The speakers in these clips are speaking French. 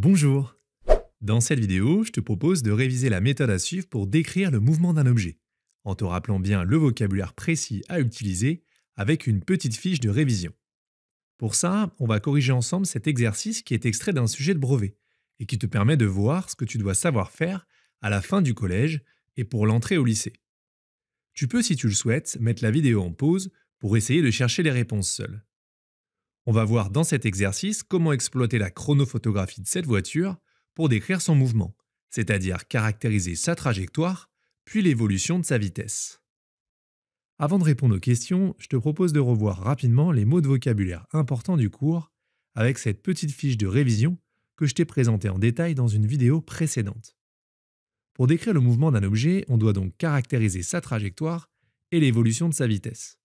Bonjour Dans cette vidéo, je te propose de réviser la méthode à suivre pour décrire le mouvement d'un objet, en te rappelant bien le vocabulaire précis à utiliser avec une petite fiche de révision. Pour ça, on va corriger ensemble cet exercice qui est extrait d'un sujet de brevet et qui te permet de voir ce que tu dois savoir faire à la fin du collège et pour l'entrée au lycée. Tu peux, si tu le souhaites, mettre la vidéo en pause pour essayer de chercher les réponses seules. On va voir dans cet exercice comment exploiter la chronophotographie de cette voiture pour décrire son mouvement, c'est-à-dire caractériser sa trajectoire, puis l'évolution de sa vitesse. Avant de répondre aux questions, je te propose de revoir rapidement les mots de vocabulaire importants du cours avec cette petite fiche de révision que je t'ai présentée en détail dans une vidéo précédente. Pour décrire le mouvement d'un objet, on doit donc caractériser sa trajectoire et l'évolution de sa vitesse.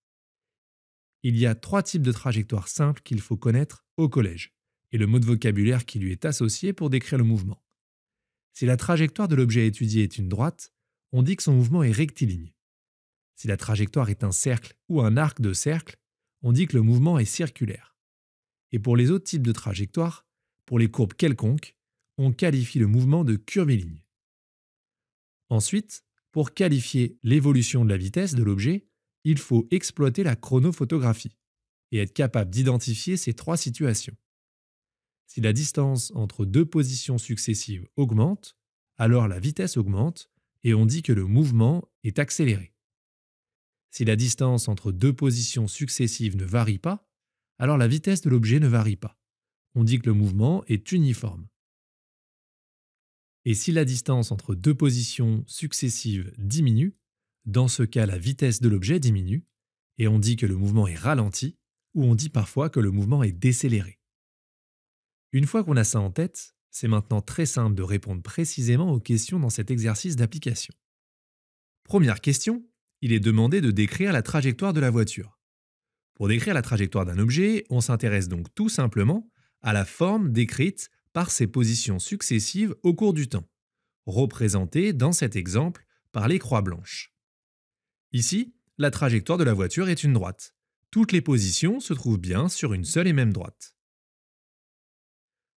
Il y a trois types de trajectoires simples qu'il faut connaître au collège, et le mot de vocabulaire qui lui est associé pour décrire le mouvement. Si la trajectoire de l'objet étudié est une droite, on dit que son mouvement est rectiligne. Si la trajectoire est un cercle ou un arc de cercle, on dit que le mouvement est circulaire. Et pour les autres types de trajectoires, pour les courbes quelconques, on qualifie le mouvement de curviligne. Ensuite, pour qualifier l'évolution de la vitesse de l'objet, il faut exploiter la chronophotographie et être capable d'identifier ces trois situations. Si la distance entre deux positions successives augmente, alors la vitesse augmente et on dit que le mouvement est accéléré. Si la distance entre deux positions successives ne varie pas, alors la vitesse de l'objet ne varie pas. On dit que le mouvement est uniforme. Et si la distance entre deux positions successives diminue, dans ce cas, la vitesse de l'objet diminue, et on dit que le mouvement est ralenti, ou on dit parfois que le mouvement est décéléré. Une fois qu'on a ça en tête, c'est maintenant très simple de répondre précisément aux questions dans cet exercice d'application. Première question, il est demandé de décrire la trajectoire de la voiture. Pour décrire la trajectoire d'un objet, on s'intéresse donc tout simplement à la forme décrite par ses positions successives au cours du temps, représentée dans cet exemple par les croix blanches. Ici, la trajectoire de la voiture est une droite. Toutes les positions se trouvent bien sur une seule et même droite.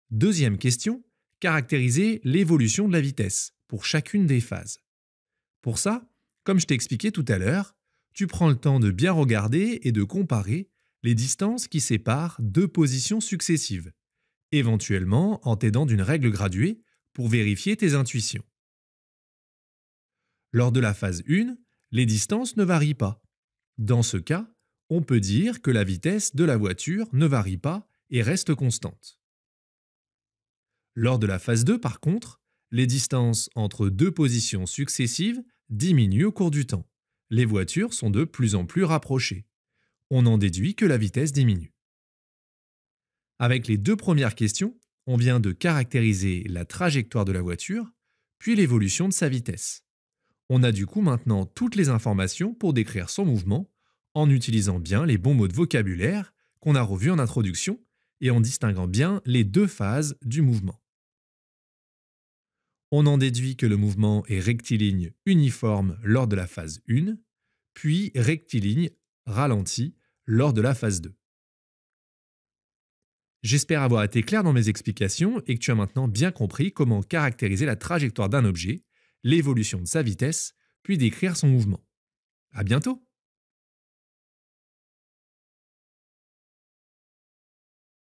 Deuxième question, caractériser l'évolution de la vitesse pour chacune des phases. Pour ça, comme je t'ai expliqué tout à l'heure, tu prends le temps de bien regarder et de comparer les distances qui séparent deux positions successives, éventuellement en t'aidant d'une règle graduée pour vérifier tes intuitions. Lors de la phase 1, les distances ne varient pas. Dans ce cas, on peut dire que la vitesse de la voiture ne varie pas et reste constante. Lors de la phase 2, par contre, les distances entre deux positions successives diminuent au cours du temps. Les voitures sont de plus en plus rapprochées. On en déduit que la vitesse diminue. Avec les deux premières questions, on vient de caractériser la trajectoire de la voiture, puis l'évolution de sa vitesse. On a du coup maintenant toutes les informations pour décrire son mouvement en utilisant bien les bons mots de vocabulaire qu'on a revus en introduction et en distinguant bien les deux phases du mouvement. On en déduit que le mouvement est rectiligne uniforme lors de la phase 1, puis rectiligne ralenti lors de la phase 2. J'espère avoir été clair dans mes explications et que tu as maintenant bien compris comment caractériser la trajectoire d'un objet l'évolution de sa vitesse, puis décrire son mouvement. À bientôt!